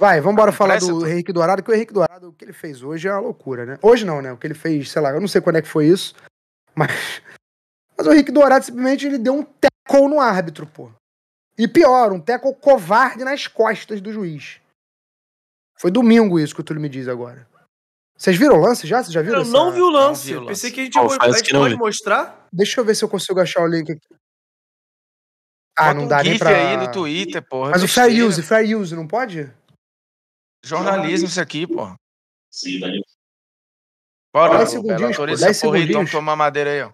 Vai, vamos embora falar do Henrique Dourado, que o Henrique Dourado, o que ele fez hoje é uma loucura, né? Hoje não, né? O que ele fez, sei lá, eu não sei quando é que foi isso, mas. Mas o Henrique Dourado simplesmente ele deu um tackle no árbitro, pô. E pior, um tackle covarde nas costas do juiz. Foi domingo isso que o Túlio me diz agora. Vocês viram o lance já? Vocês já viram? Eu essa... não vi o lance. Eu pensei que a gente, oh, ah, pode, a gente pode mostrar. Deixa eu ver se eu consigo achar o link aqui. Ah, Bota não dá nem pra... aí no Twitter, porra. Mas o fair use, fair use, não pode? Jornalismo isso aqui, pô. Sim, Bora, 10 segundinhos, autoriza pô, 10 então tomar madeira aí, ó.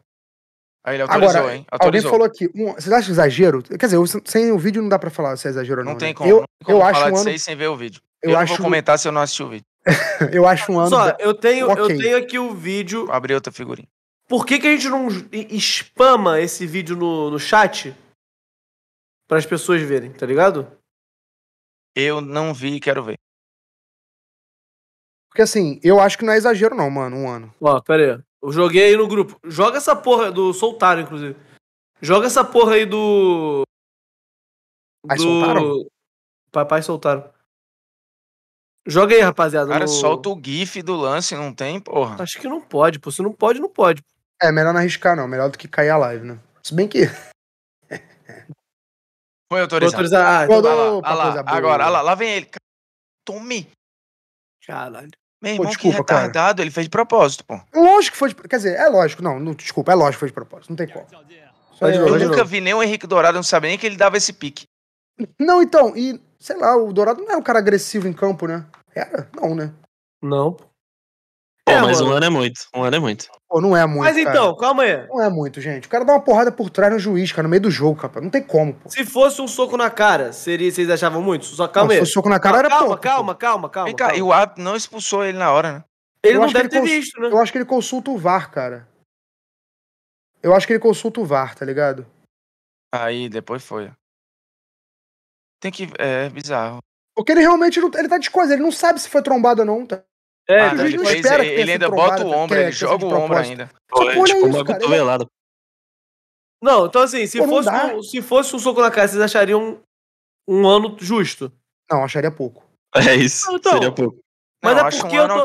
Aí ele autorizou, Agora, hein? Autorizou. Alguém falou aqui, um, vocês acham exagero? Quer dizer, sem o vídeo não dá pra falar se é exagero ou não. Não tem né? como, eu, como eu falar acho um ano... disso aí sem ver o vídeo. Eu, eu acho... vou comentar se eu não assisti o vídeo. eu acho um ano... Só, eu, tenho, okay. eu tenho aqui o vídeo... Abri outra figurinha. Por que que a gente não espama esse vídeo no, no chat para as pessoas verem, tá ligado? Eu não vi e quero ver. Porque assim, eu acho que não é exagero, não, mano, um ano. Ó, pera aí. Eu joguei aí no grupo. Joga essa porra do Soltaram, inclusive. Joga essa porra aí do. Pai do... soltaram? Papai soltaram. Joga aí, rapaziada. Cara, no... solta o GIF do lance, não tem, porra. Acho que não pode, pô. Se não pode, não pode. É, melhor não arriscar, não. Melhor do que cair a live, né? Se bem que. Foi autorizado. autorizado. Ah, então, lá, lá, lá, agora, lá, lá vem ele. Tome. Caralho. Meu irmão, pô, desculpa, que retardado, cara. ele fez de propósito, pô. Lógico que foi de... Quer dizer, é lógico, não, não desculpa, é lógico que foi de propósito, não tem como. Só eu novo, nunca vi nem o Henrique Dourado, não sabia nem que ele dava esse pique. Não, então, e sei lá, o Dourado não é um cara agressivo em campo, né? Era? Não, né? Não, pô mas um ano é muito. Um ano é muito. Pô, não é muito. Mas cara. então, calma aí. Não é muito, gente. O cara dá uma porrada por trás no juiz, cara, no meio do jogo, cara. Não tem como, pô. Se fosse um soco na cara, seria, vocês achavam muito? Só calma aí. Se fosse soco na cara, calma, era pouco. Calma, pô. calma, calma, calma. Vem cá, calma. e o árbitro não expulsou ele na hora, né? Ele eu não deve ele ter visto, né? Eu acho que ele consulta o VAR, cara. Eu acho que ele consulta o VAR, tá ligado? Aí, depois foi. Tem que. É bizarro. Porque ele realmente não, ele tá descoisado, ele não sabe se foi trombado ou não, tá é, ah, ele, ele ainda bota o ombro, né, ele joga o ombro ainda. Pô, tipo, tipo, é, tipo, isso, uma é cotovelada. Não, então assim, se, Pô, fosse, um, se fosse um soco na cara, vocês achariam um, um ano justo? Não, acharia pouco. É isso, então, seria pouco. Mas não, é acho porque um ano eu,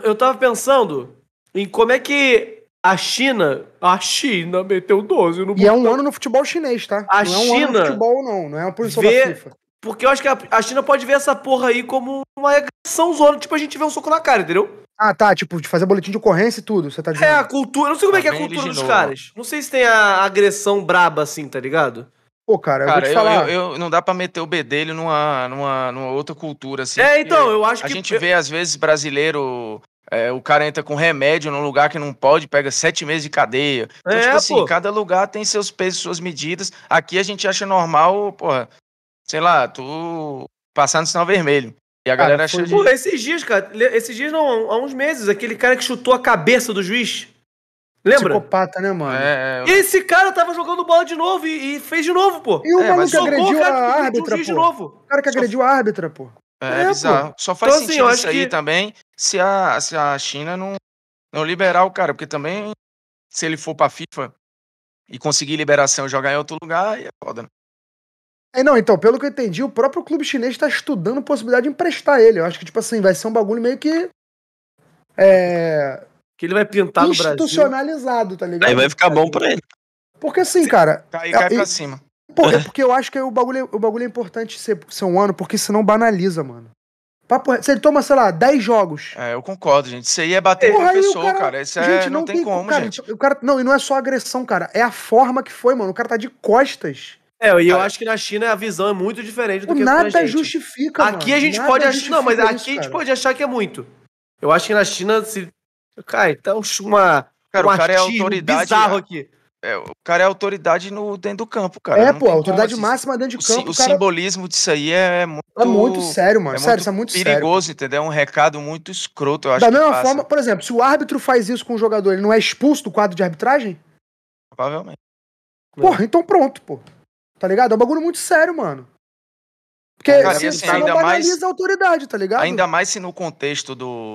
tô, eu tava pensando em como é que a China, a China meteu 12 no E botão. é um ano no futebol chinês, tá? A não China é um ano no futebol não, não é uma posição da FIFA. Porque eu acho que a, China pode ver essa porra aí como uma agressão zona, tipo a gente vê um soco na cara, entendeu? Ah, tá, tipo, de fazer boletim de ocorrência e tudo, você tá dizendo. É, a cultura, não sei como tá é que é a cultura dos caras. Não sei se tem a agressão braba assim, tá ligado? Pô, cara, cara eu vou te falar. Eu, eu, eu não dá pra meter o bedelho numa, numa, numa outra cultura, assim. É, então, eu acho a que. A gente vê, às vezes, brasileiro é, o cara entra com remédio num lugar que não pode, pega sete meses de cadeia. Então, é, tipo assim, cada lugar tem seus pesos, suas medidas. Aqui a gente acha normal, porra, sei lá, tu passando sinal vermelho. E a galera ah, foi... Pô, de... esses dias, cara, esses dias não, há uns meses, aquele cara que chutou a cabeça do juiz. Lembra? Psicopata, né, mano? É, é, eu... Esse cara tava jogando bola de novo e, e fez de novo, pô. E o é, maluco que agrediu a árbitra, pô. De novo. O cara que agrediu a árbitra, pô. É, é, é bizarro. Pô. Só faz então, assim, sentido assim, isso aí também se a, se a China não, não liberar o cara, porque também se ele for pra FIFA e conseguir liberação e jogar em outro lugar, é foda, né? É, não, então, pelo que eu entendi, o próprio clube chinês está estudando a possibilidade de emprestar ele. Eu acho que, tipo assim, vai ser um bagulho meio que. É. Que ele vai pintar no Brasil. Institucionalizado, tá ligado? Aí vai ficar bom pra ele. Porque assim, cara. Cai, cai é, pra e, cima. Por, é porque eu acho que o bagulho, o bagulho é importante ser, ser um ano, porque senão banaliza, mano. Papo, se ele toma, sei lá, 10 jogos. É, eu concordo, gente. Isso aí é bater Porra, professor, cara, cara. Isso é- gente, não, não tem, tem como, cara, gente. O cara, não, e não é só agressão, cara. É a forma que foi, mano. O cara tá de costas. É, e eu acho que na China a visão é muito diferente do que na pra nada justifica, Aqui mano. a gente nada pode achar. Não, mas aqui isso, a gente pode achar que é muito. Eu acho que na China se. Cara, então uma. Cara, um o cara é autoridade. Bizarro aqui. É, o cara é autoridade no, dentro do campo, cara. É, não pô, autoridade como, assim máxima dentro do campo. O, o cara... simbolismo disso aí é, é, muito. É muito sério, mano. É sério, muito isso é muito perigoso, sério. entendeu? É um recado muito escroto, eu acho. Da mesma passa. forma, por exemplo, se o árbitro faz isso com o jogador, ele não é expulso do quadro de arbitragem? Provavelmente. Porra, então pronto, pô. Tá ligado? É um bagulho muito sério, mano. Porque Cara, se, assim, ainda não mais, a autoridade, tá ligado? Ainda mais se no contexto do,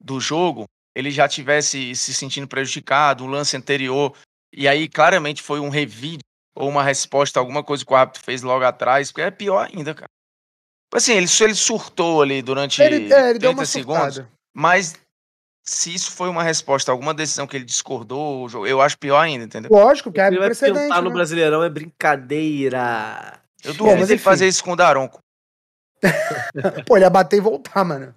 do jogo ele já tivesse se sentindo prejudicado, um lance anterior, e aí claramente foi um revide ou uma resposta, alguma coisa que o árbitro fez logo atrás, porque é pior ainda, cara. Assim, ele, ele surtou ali durante ele, é, ele 30 segundos, mas se isso foi uma resposta a alguma decisão que ele discordou, eu acho pior ainda, entendeu? Lógico, que é ele precedente. Né? no Brasileirão é brincadeira. Eu duvido de ele fazer isso com o Daronco. Pô, ele ia bater e voltar, mano.